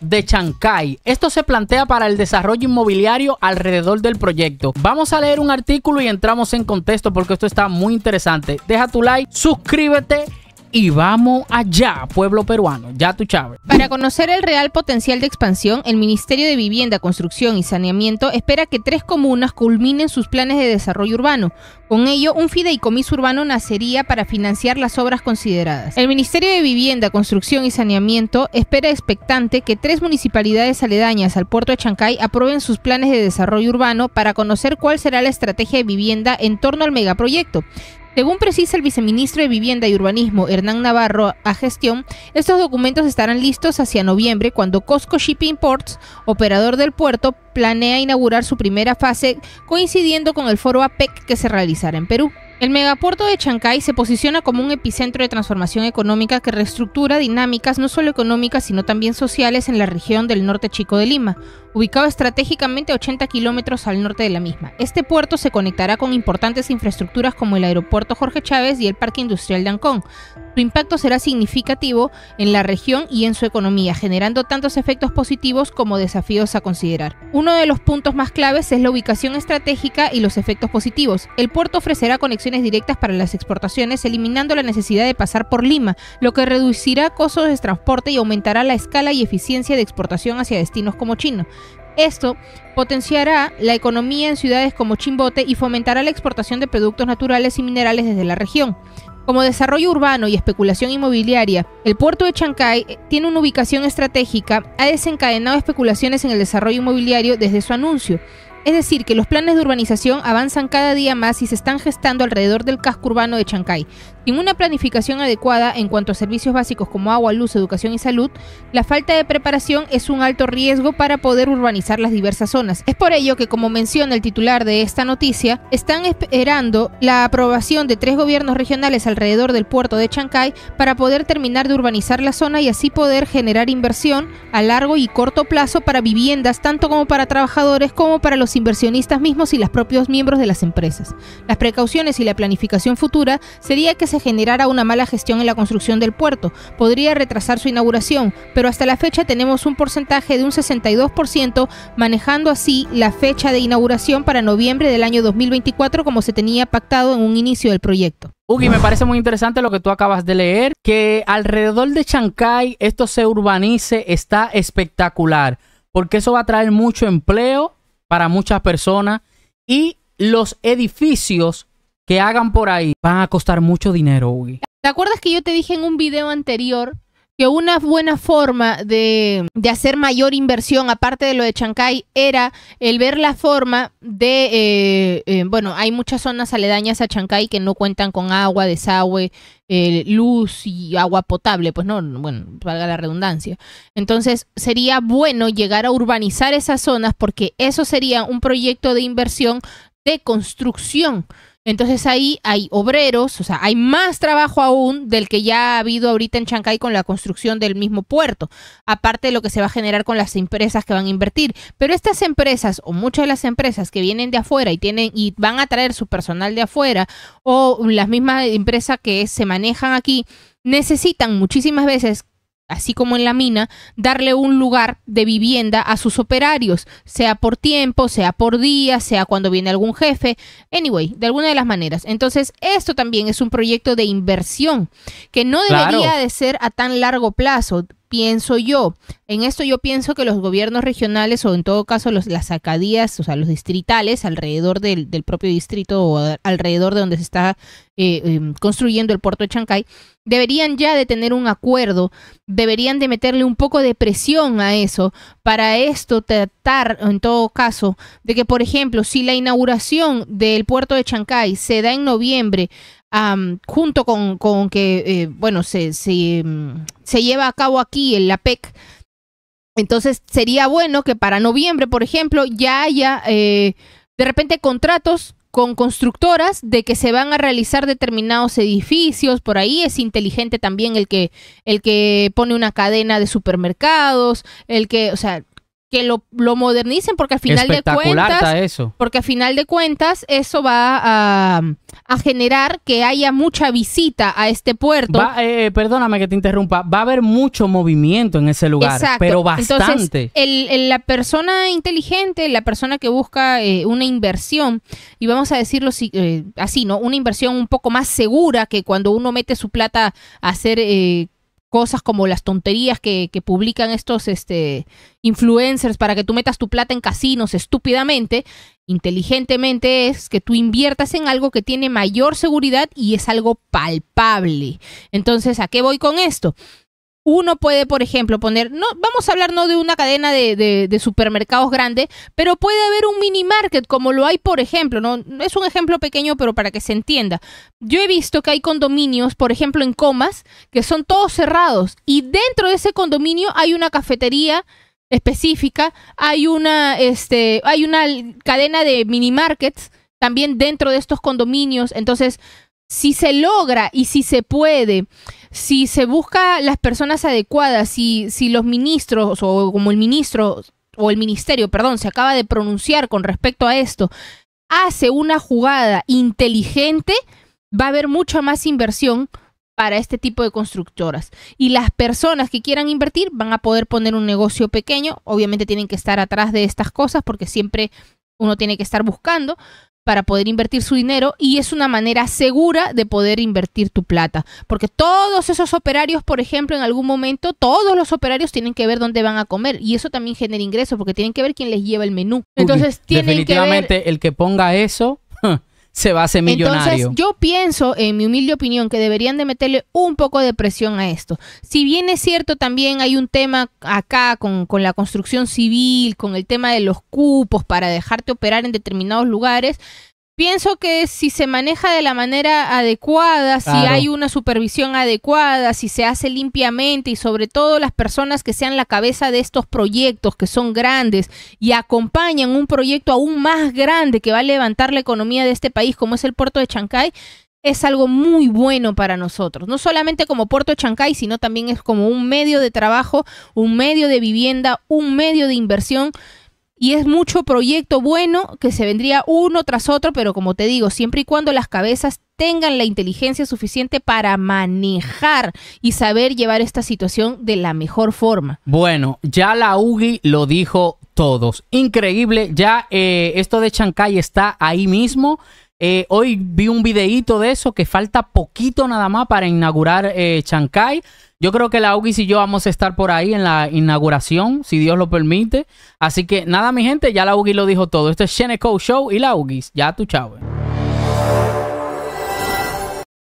de Chancay. Esto se plantea para el desarrollo inmobiliario alrededor del proyecto. Vamos a leer un artículo y entramos en contexto porque esto está muy interesante. Deja tu like, suscríbete y vamos allá, pueblo peruano, ya tú Chávez. Para conocer el real potencial de expansión, el Ministerio de Vivienda, Construcción y Saneamiento espera que tres comunas culminen sus planes de desarrollo urbano. Con ello, un fideicomiso urbano nacería para financiar las obras consideradas. El Ministerio de Vivienda, Construcción y Saneamiento espera expectante que tres municipalidades aledañas al puerto de Chancay aprueben sus planes de desarrollo urbano para conocer cuál será la estrategia de vivienda en torno al megaproyecto. Según precisa el viceministro de Vivienda y Urbanismo, Hernán Navarro, a gestión, estos documentos estarán listos hacia noviembre cuando Costco Shipping Ports, operador del puerto, planea inaugurar su primera fase coincidiendo con el foro APEC que se realizará en Perú. El megapuerto de Chancay se posiciona como un epicentro de transformación económica que reestructura dinámicas no solo económicas sino también sociales en la región del norte chico de Lima, ubicado estratégicamente a 80 kilómetros al norte de la misma. Este puerto se conectará con importantes infraestructuras como el aeropuerto Jorge Chávez y el Parque Industrial de Ancón. Su impacto será significativo en la región y en su economía, generando tantos efectos positivos como desafíos a considerar. Uno de los puntos más claves es la ubicación estratégica y los efectos positivos. El puerto ofrecerá conexiones directas para las exportaciones, eliminando la necesidad de pasar por Lima, lo que reducirá costos de transporte y aumentará la escala y eficiencia de exportación hacia destinos como China. Esto potenciará la economía en ciudades como Chimbote y fomentará la exportación de productos naturales y minerales desde la región. Como desarrollo urbano y especulación inmobiliaria, el puerto de Chancay eh, tiene una ubicación estratégica, ha desencadenado especulaciones en el desarrollo inmobiliario desde su anuncio, es decir, que los planes de urbanización avanzan cada día más y se están gestando alrededor del casco urbano de Chancay. Sin una planificación adecuada en cuanto a servicios básicos como agua, luz, educación y salud, la falta de preparación es un alto riesgo para poder urbanizar las diversas zonas. Es por ello que, como menciona el titular de esta noticia, están esperando la aprobación de tres gobiernos regionales alrededor del puerto de Chancay para poder terminar de urbanizar la zona y así poder generar inversión a largo y corto plazo para viviendas, tanto como para trabajadores como para los inversionistas mismos y los propios miembros de las empresas. Las precauciones y la planificación futura sería que se generara una mala gestión en la construcción del puerto, podría retrasar su inauguración, pero hasta la fecha tenemos un porcentaje de un 62% manejando así la fecha de inauguración para noviembre del año 2024 como se tenía pactado en un inicio del proyecto. Ugi, me parece muy interesante lo que tú acabas de leer, que alrededor de Chancay esto se urbanice está espectacular, porque eso va a traer mucho empleo para muchas personas y los edificios que hagan por ahí van a costar mucho dinero, ¿Te acuerdas que yo te dije en un video anterior que una buena forma de, hacer mayor inversión, aparte de lo de Chancay, era el ver la forma de, eh, eh, bueno, hay muchas zonas aledañas a Chancay que no cuentan con agua, desagüe, eh, luz y agua potable, pues no, bueno, valga la redundancia. Entonces, sería bueno llegar a urbanizar esas zonas porque eso sería un proyecto de inversión de construcción entonces ahí hay obreros, o sea, hay más trabajo aún del que ya ha habido ahorita en Chancay con la construcción del mismo puerto, aparte de lo que se va a generar con las empresas que van a invertir. Pero estas empresas o muchas de las empresas que vienen de afuera y tienen y van a traer su personal de afuera o las mismas empresas que se manejan aquí necesitan muchísimas veces así como en la mina, darle un lugar de vivienda a sus operarios, sea por tiempo, sea por día, sea cuando viene algún jefe, anyway, de alguna de las maneras. Entonces, esto también es un proyecto de inversión que no debería de ser a tan largo plazo pienso yo? En esto yo pienso que los gobiernos regionales o en todo caso los, las acadías, o sea, los distritales alrededor del, propio distrito o alrededor de donde se está eh, em, construyendo el puerto de Chancay, deberían ya de tener un acuerdo, deberían de meterle un poco de presión a eso para esto tratar en todo caso de que, por ejemplo, si la inauguración del puerto de Chancay se da en noviembre, junto con, que, eh, bueno, se, em, se lleva a cabo aquí en la PEC. Entonces sería bueno que para noviembre, por ejemplo, ya haya eh, de repente contratos con constructoras de que se van a realizar determinados edificios. Por ahí es inteligente también el que, el que pone una cadena de supermercados, el que, o sea, que lo, modernicen porque al final de cuentas eso. porque al final de cuentas eso va a, generar que haya mucha visita a este puerto eh, eh, perdóname que te interrumpa va a haber mucho movimiento en ese lugar pero bastante la persona inteligente la persona que busca eh, una inversión y vamos a decirlo así no una inversión un poco más segura que cuando uno mete su plata a hacer cosas como las tonterías que, publican estos este, influencers para que tú metas tu plata en casinos estúpidamente, inteligentemente es que tú inviertas en algo que tiene mayor seguridad y es algo palpable. Entonces, ¿a qué voy con esto? uno puede, por ejemplo, poner, no, vamos a hablar no de una cadena de, supermercados grande, pero puede haber un mini market como lo hay, por ejemplo, no es un ejemplo pequeño, pero para que se entienda. Yo he visto que hay condominios, por ejemplo, en comas, que son todos cerrados y dentro de ese condominio hay una cafetería específica, hay una, este, hay una cadena de mini markets también dentro de estos condominios, entonces si se logra y si se puede, si se busca las personas adecuadas, si, si los ministros o como el ministro o el ministerio, perdón, se acaba de pronunciar con respecto a esto, hace una jugada inteligente, va a haber mucha más inversión para este tipo de constructoras. Y las personas que quieran invertir van a poder poner un negocio pequeño. Obviamente tienen que estar atrás de estas cosas porque siempre uno tiene que estar buscando, para poder invertir su dinero y es una manera segura de poder invertir tu plata. Porque todos esos operarios, por ejemplo, en algún momento, todos los operarios tienen que ver dónde van a comer y eso también genera ingresos porque tienen que ver quién les lleva el menú. Entonces, tienen Definitivamente, que ver... el que ponga eso se va a hacer millonario. Entonces, yo pienso, en mi humilde opinión, que deberían de meterle un poco de presión a esto. Si bien es cierto, también hay un tema acá con, con la construcción civil, con el tema de los cupos para dejarte operar en determinados lugares, Pienso que si se maneja de la manera adecuada, si hay una supervisión adecuada, si se hace limpiamente y sobre todo las personas que sean la cabeza de estos proyectos que son grandes y acompañan un proyecto aún más grande que va a levantar la economía de este país como es el puerto de Chancay, es algo muy bueno para nosotros, no solamente como Puerto Chancay, sino también es como un medio de trabajo, un medio de vivienda, un medio de inversión y es mucho proyecto bueno que se vendría uno tras otro, pero como te digo, siempre y cuando las cabezas tengan la inteligencia suficiente para manejar y saber llevar esta situación de la mejor forma. Bueno, ya la UGI lo dijo todos. Increíble, ya eh, esto de Chancay está ahí mismo. Eh, hoy vi un videíto de eso que falta poquito nada más para inaugurar eh, Chancay. Yo creo que la UGIS y yo vamos a estar por ahí en la inauguración, si Dios lo permite. Así que nada, mi gente, ya la UGIS lo dijo todo. Esto es Sheneco Show y la UGIS. Ya tu chao.